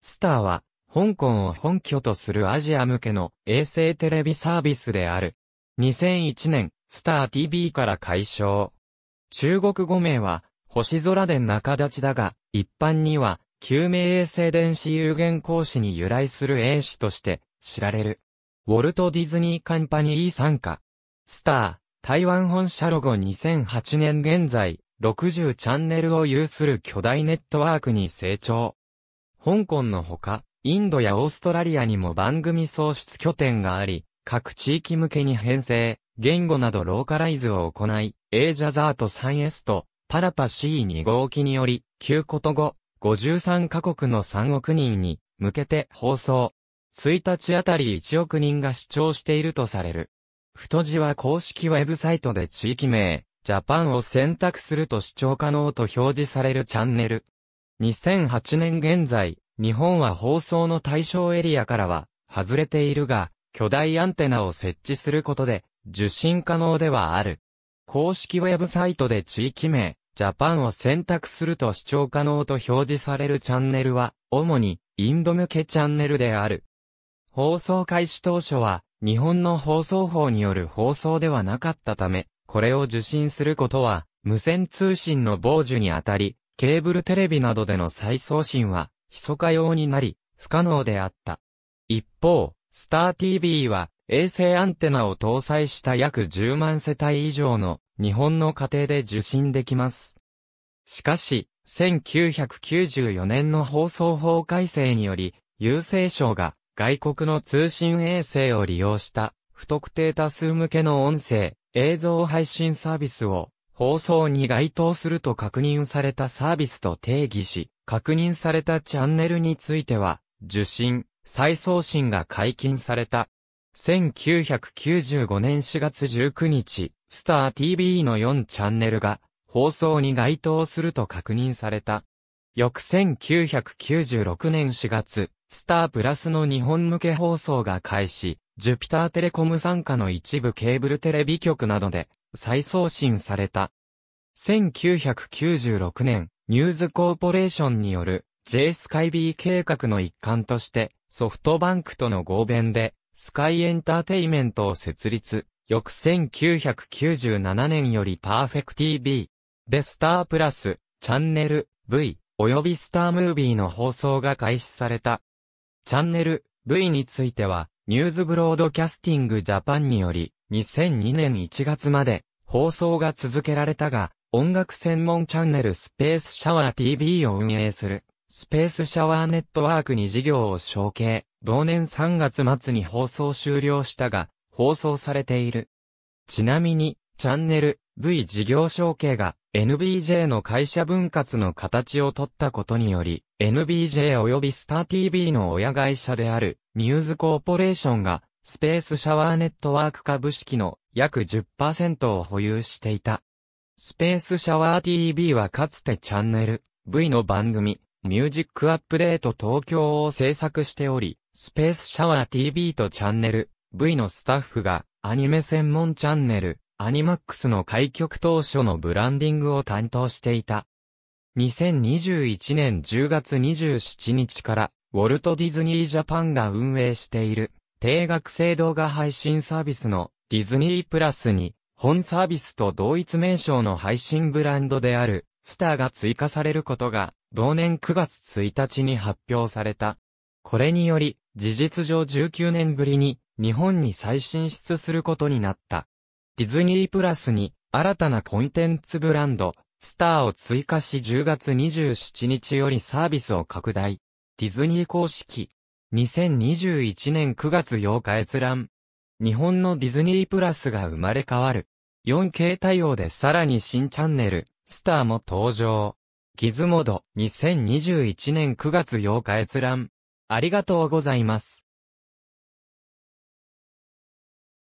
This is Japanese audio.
スターは、香港を本拠とするアジア向けの衛星テレビサービスである。2001年、スター TV から解消。中国語名は、星空で中立ちだが、一般には、救命衛星電子有限講師に由来する英子として知られる。ウォルト・ディズニー・カンパニー参加。スター、台湾本社ロゴ2008年現在、60チャンネルを有する巨大ネットワークに成長。香港のほか、インドやオーストラリアにも番組創出拠点があり、各地域向けに編成、言語などローカライズを行い、エージャザート 3S と、パラパ C2 号機により、9こと語、53カ国の3億人に向けて放送。1日あたり1億人が視聴しているとされる。太字は公式ウェブサイトで地域名、ジャパンを選択すると視聴可能と表示されるチャンネル。2008年現在、日本は放送の対象エリアからは外れているが、巨大アンテナを設置することで受信可能ではある。公式ウェブサイトで地域名、ジャパンを選択すると視聴可能と表示されるチャンネルは、主にインド向けチャンネルである。放送開始当初は、日本の放送法による放送ではなかったため、これを受信することは、無線通信の傍受にあたり、ケーブルテレビなどでの再送信は、密か用になり、不可能であった。一方、スター TV は、衛星アンテナを搭載した約10万世帯以上の日本の家庭で受信できます。しかし、1994年の放送法改正により、郵政省が外国の通信衛星を利用した不特定多数向けの音声、映像配信サービスを放送に該当すると確認されたサービスと定義し、確認されたチャンネルについては、受信、再送信が解禁された。1995年4月19日、スター TV の4チャンネルが放送に該当すると確認された。翌1996年4月、スタープラスの日本向け放送が開始、ジュピターテレコム参加の一部ケーブルテレビ局などで再送信された。1996年、ニューズコーポレーションによる J スカイ B 計画の一環としてソフトバンクとの合弁でスカイエンターテイメントを設立。翌1997年よりパーフェクト TV でスタープラス、チャンネル V 及びスタームービーの放送が開始された。チャンネル V についてはニューズブロードキャスティングジャパンにより、2002年1月まで放送が続けられたが、音楽専門チャンネルスペースシャワー TV を運営する、スペースシャワーネットワークに事業を承継、同年3月末に放送終了したが、放送されている。ちなみに、チャンネル V 事業承継が NBJ の会社分割の形を取ったことにより、NBJ 及びスター TV の親会社であるミューズコーポレーションが、スペースシャワーネットワーク株式の約10%を保有していた。スペースシャワー TV はかつてチャンネル V の番組、ミュージックアップデート東京を制作しており、スペースシャワー TV とチャンネル V のスタッフがアニメ専門チャンネルアニマックスの開局当初のブランディングを担当していた。2021年10月27日からウォルト・ディズニー・ジャパンが運営している、定額制動画配信サービスのディズニープラスに、本サービスと同一名称の配信ブランドである、スターが追加されることが、同年9月1日に発表された。これにより、事実上19年ぶりに、日本に再進出することになった。ディズニープラスに、新たなコンテンツブランド、スターを追加し10月27日よりサービスを拡大。ディズニー公式。2021年9月8日閲覧。日本のディズニープラスが生まれ変わる。4K 対応でさらに新チャンネル、スターも登場。ギズモード2021年9月8日閲覧。ありがとうございます。